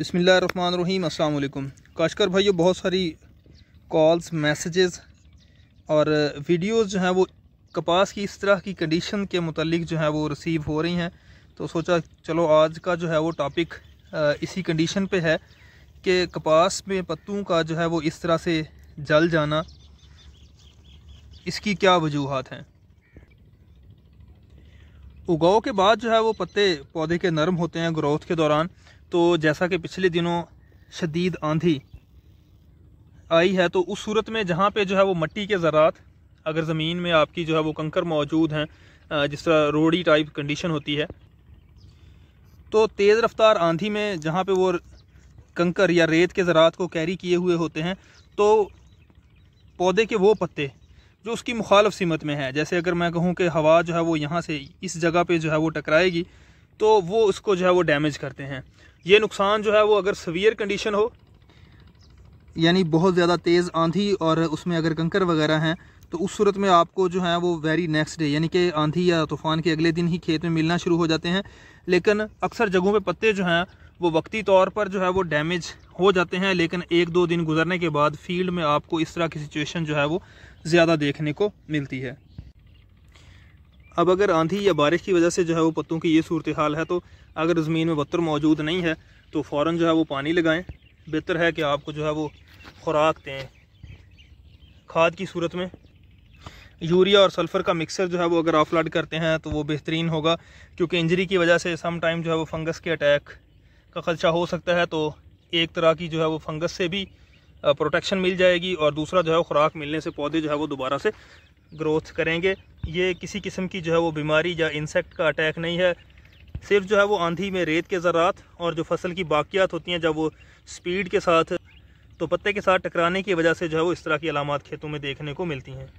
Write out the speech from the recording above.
बसमीम अल्लाम काशकर भाइयों बहुत सारी कॉल्स मैसेजेस और वीडियोस जो हैं वो कपास की इस तरह की कंडीशन के मतलब जो है वो रिसीव हो रही हैं तो सोचा चलो आज का जो है वो टॉपिक इसी कंडीशन पे है कि कपास में पत्तों का जो है वो इस तरह से जल जाना इसकी क्या वजूहत हैं उगाओ के बाद जो है वो पत्ते पौधे के नरम होते हैं ग्रोथ के दौरान तो जैसा कि पिछले दिनों शदीद आंधी आई है तो उस सूरत में जहाँ पे जो है वो मट्टी के ज़रात अगर ज़मीन में आपकी जो है वो कंकर मौजूद हैं जिस तरह रोड़ी टाइप कंडीशन होती है तो तेज़ रफ्तार आंधी में जहाँ पे वो कंकर या रेत के ज़रात को कैरी किए हुए होते हैं तो पौधे के वो पत्ते जो उसकी मुखालफ सीमत में है जैसे अगर मैं कहूँ कि हवा जो है वो यहाँ से इस जगह पर जो है वो टकराएगी तो वो उसको जो है वो डैमेज करते हैं ये नुकसान जो है वो अगर सवियर कंडीशन हो यानी बहुत ज़्यादा तेज़ आंधी और उसमें अगर कंकर वगैरह हैं तो उस सूरत में आपको जो है वो वेरी नेक्स्ट डे यानी कि आंधी या तूफ़ान के अगले दिन ही खेत में मिलना शुरू हो जाते हैं लेकिन अक्सर जगहों पे पत्ते जो हैं वो वक्ती तौर पर जो है वो डैमेज हो जाते हैं लेकिन एक दो दिन गुजरने के बाद फील्ड में आपको इस तरह की सिचुएशन जो है वो ज़्यादा देखने को मिलती है अब अगर आंधी या बारिश की वजह से जो है वो पत्तों की ये सूरत हाल है तो अगर ज़मीन में बत्तर मौजूद नहीं है तो फ़ौर जो है वो पानी लगाएँ बेहतर है कि आपको जो है वो खुराक दें खाद की सूरत में यूरिया और सल्फ़र का मिक्सर जो है वो अगर ऑफलाड करते हैं तो वो बेहतरीन होगा क्योंकि इंजरी की वजह से सम टाइम जो है वो फंगस के अटैक का ख़दशा हो सकता है तो एक तरह की जो है वो फंगस से भी प्रोटेक्शन मिल जाएगी और दूसरा जो है खुराक मिलने से पौधे जो है वो दोबारा से ग्रोथ करेंगे ये किसी किस्म की जो है वो बीमारी या इंसेक्ट का अटैक नहीं है सिर्फ जो है वो आंधी में रेत के ज़रात और जो फसल की बाकियात होती हैं जब वो स्पीड के साथ तो पत्ते के साथ टकराने की वजह से जो है वो इस तरह की अलामत खेतों में देखने को मिलती हैं